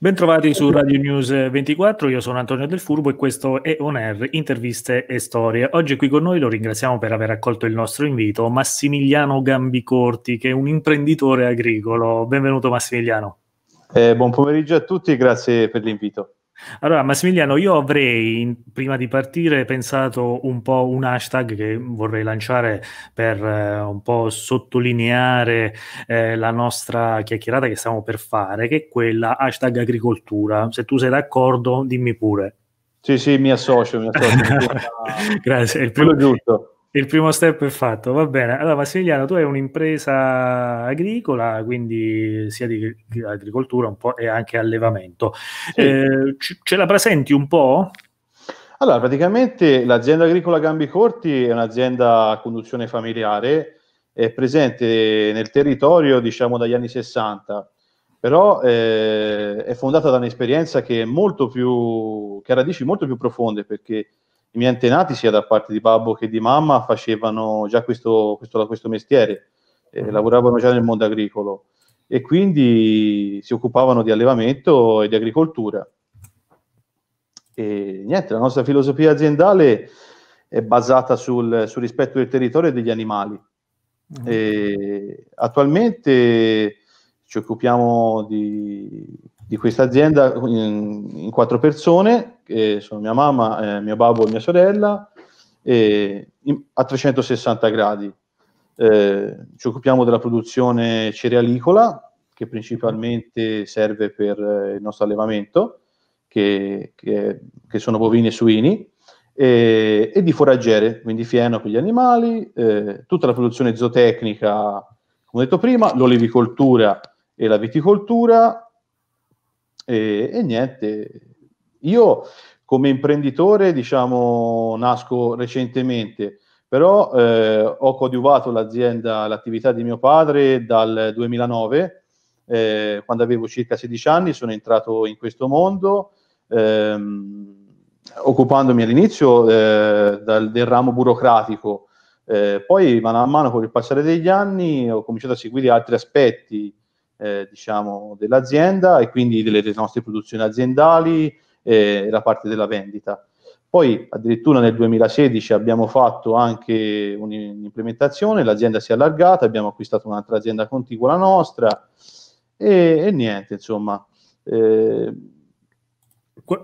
Bentrovati su Radio News 24, io sono Antonio Del Furbo e questo è On Air, interviste e storie. Oggi qui con noi lo ringraziamo per aver accolto il nostro invito Massimiliano Gambicorti, che è un imprenditore agricolo. Benvenuto Massimiliano. Eh, buon pomeriggio a tutti, grazie per l'invito. Allora, Massimiliano, io avrei prima di partire pensato un po' un hashtag che vorrei lanciare per eh, un po' sottolineare eh, la nostra chiacchierata che stiamo per fare, che è quella hashtag agricoltura. Se tu sei d'accordo, dimmi pure. Sì, sì, mi associo. Mi associo. Grazie. È il primo, giusto. Il primo step è fatto, va bene. Allora Massimiliano, tu hai un'impresa agricola, quindi sia di agricoltura un po' e anche allevamento. Sì. Eh, ce la presenti un po'? Allora, praticamente l'azienda agricola Gambi Corti è un'azienda a conduzione familiare, è presente nel territorio diciamo dagli anni 60, però eh, è fondata da un'esperienza che, che ha radici molto più profonde perché i miei antenati, sia da parte di babbo che di mamma, facevano già questo, questo, questo mestiere, eh, mm-hmm. lavoravano già nel mondo agricolo e quindi si occupavano di allevamento e di agricoltura. E niente, la nostra filosofia aziendale è basata sul, sul rispetto del territorio e degli animali. Mm. attualmente ci occupiamo di, di questa azienda in, in, quattro persone, che sono mia mamma, eh, mio babbo e mia sorella, e in, a 360 gradi. Eh, ci occupiamo della produzione cerealicola, che principalmente serve per eh, il nostro allevamento, che, che, che, sono bovini e suini, e, e di foraggere, quindi fieno per gli animali, eh, tutta la produzione zootecnica, come detto prima, l'olivicoltura, e la viticoltura e, e niente, io come imprenditore diciamo nasco recentemente, però eh, ho coadiuvato l'azienda, l'attività di mio padre dal 2009, eh, quando avevo circa 16 anni sono entrato in questo mondo, ehm, occupandomi all'inizio eh, dal, del ramo burocratico, eh, poi mano a mano con il passare degli anni ho cominciato a seguire altri aspetti eh, diciamo, dell'azienda e quindi delle, delle nostre produzioni aziendali e eh, la parte della vendita. Poi addirittura nel 2016 abbiamo fatto anche un'implementazione, l'azienda si è allargata, abbiamo acquistato un'altra azienda contigua alla nostra e, e niente, insomma. Eh,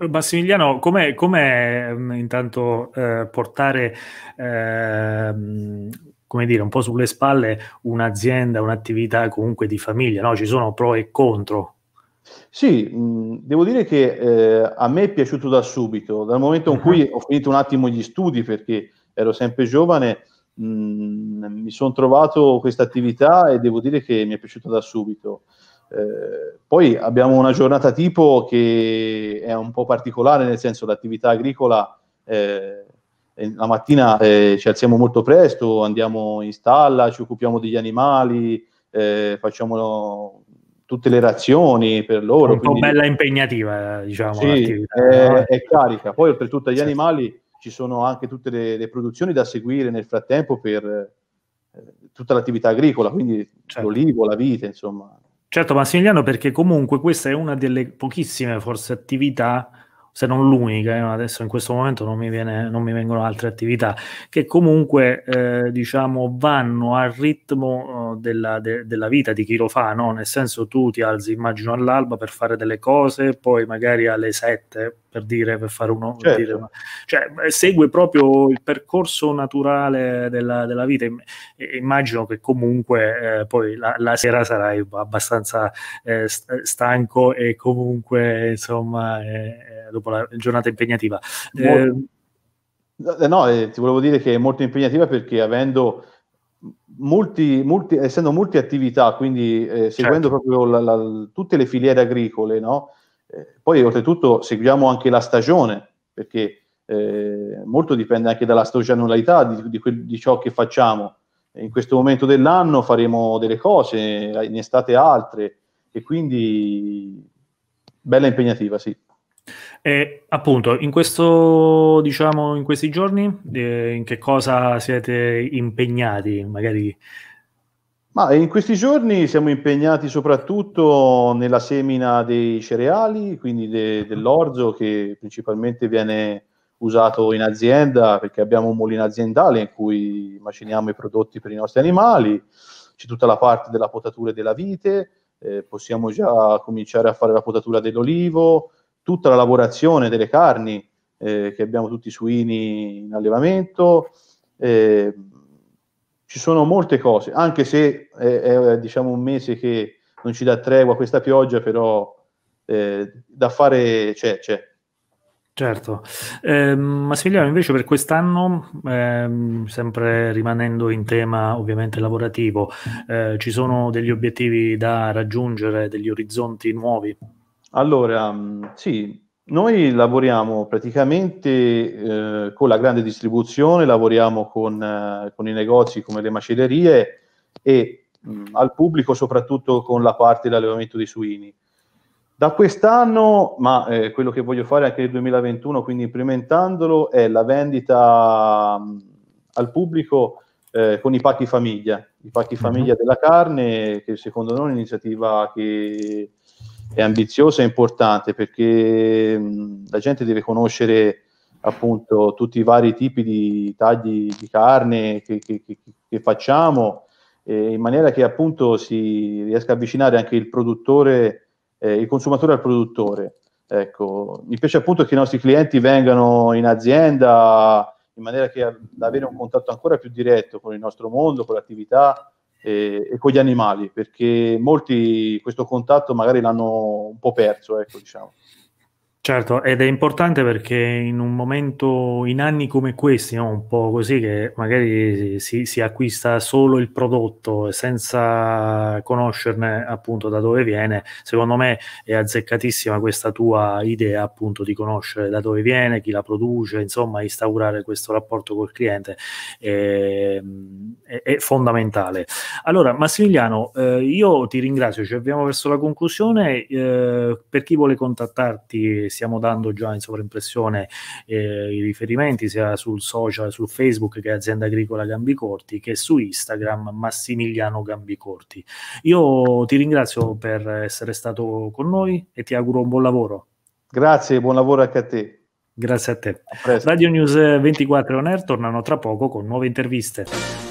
Massimiliano, com'è, com'è mm, intanto eh, portare ehm, come dire, un po' sulle spalle un'azienda, un'attività comunque di famiglia, no? Ci sono pro e contro. Sì, mh, devo dire che eh, a me è piaciuto da subito, dal momento in mhm. cui ho finito un attimo gli studi perché ero sempre giovane, mh, mi sono trovato questa attività e devo dire che mi è piaciuta da subito. Eh, poi abbiamo una giornata tipo che è un po' particolare, nel senso l'attività agricola eh, la mattina eh, ci alziamo molto presto, andiamo in stalla, ci occupiamo degli animali, eh, facciamo tutte le razioni per loro. Un quindi... po' bella impegnativa, diciamo. Sì, è, è, carica. Poi oltretutto agli certo. animali ci sono anche tutte le, le, produzioni da seguire nel frattempo per eh, tutta l'attività agricola, quindi certo. l'olivo, la vite, insomma. Certo Massimiliano, perché comunque questa è una delle pochissime forse attività se non l'unica, eh, adesso in questo momento non mi, viene, non mi vengono altre attività, che comunque eh, diciamo, vanno al ritmo eh, della, de, della, vita di chi lo fa, no? nel senso tu ti alzi immagino all'alba per fare delle cose, poi magari alle sette per dire, per fare uno, certo. dire cioè, eh, segue proprio il percorso naturale della, della vita. E eh, immagino che comunque eh, poi la, la, sera sarai abbastanza eh, eh stanco e comunque, insomma, eh, dopo la giornata impegnativa. no, ti volevo dire che è molto impegnativa perché avendo Multi, multi, essendo multi attività, quindi eh, seguendo certo. proprio la, la, tutte le filiere agricole, no? Eh, poi oltretutto seguiamo anche la stagione, perché eh, molto dipende anche dalla stagionalità di, di, que- di, ciò che facciamo. In questo momento dell'anno faremo delle cose, in estate altre, e quindi bella impegnativa, sì. E appunto, in, questo, diciamo, in questi giorni, eh, in che cosa siete impegnati? Magari ma in questi giorni siamo impegnati soprattutto nella semina dei cereali, quindi de- dell'orzo che principalmente viene usato in azienda perché abbiamo un molino aziendale in cui maciniamo i prodotti per i nostri animali, c'è tutta la parte della potatura della vite, eh, possiamo già cominciare a fare la potatura dell'olivo, tutta la lavorazione delle carni eh, che abbiamo tutti i suini in allevamento. Eh, ci sono molte cose, anche se è, è diciamo un mese che non ci dà tregua questa pioggia, però eh, da fare c'è, c'è. Certo, eh, Massimiliano invece per quest'anno, ehm, sempre rimanendo in tema ovviamente lavorativo, eh, ci sono degli obiettivi da raggiungere, degli orizzonti nuovi? Allora, mm, sì, noi lavoriamo praticamente eh, con la grande distribuzione, lavoriamo con, eh, con i negozi come le macellerie e mh, mm, al pubblico soprattutto con la parte dell'allevamento dei suini. Da quest'anno, ma eh, quello che voglio fare anche nel 2021, quindi implementandolo, è la vendita mh, mm, al pubblico eh, con i pacchi famiglia, i pacchi mhm. famiglia della carne, che secondo noi è un'iniziativa che è ambiziosa e importante perché mh, mm, la gente deve conoscere appunto tutti i vari tipi di tagli di carne che, che, che, che facciamo eh, in maniera che appunto si riesca a avvicinare anche il produttore, eh, il consumatore al produttore. Ecco, mi piace appunto che i nostri clienti vengano in azienda in maniera che ad eh, avere un contatto ancora più diretto con il nostro mondo, con l'attività e, e, con gli animali, perché molti questo contatto magari l'hanno un po' perso, ecco, diciamo. Certo, ed è importante perché in un momento, in anni come questi, no? un po' così, che magari si, si, acquista solo il prodotto senza conoscerne appunto da dove viene, secondo me è azzeccatissima questa tua idea appunto di conoscere da dove viene, chi la produce, insomma instaurare questo rapporto col cliente è, ehm, è, è fondamentale. Allora Massimiliano, eh, io ti ringrazio, ci avviamo verso la conclusione, eh, per chi vuole contattarti stiamo dando già in sovraimpressione eh, i riferimenti sia sul social, su Facebook che è Azienda Agricola Gambicorti che su Instagram Massimiliano Gambicorti. Io ti ringrazio per essere stato con noi e ti auguro un buon lavoro. Grazie, buon lavoro anche a te. Grazie a te. A Radio News 24 On Air tornano tra poco con nuove interviste.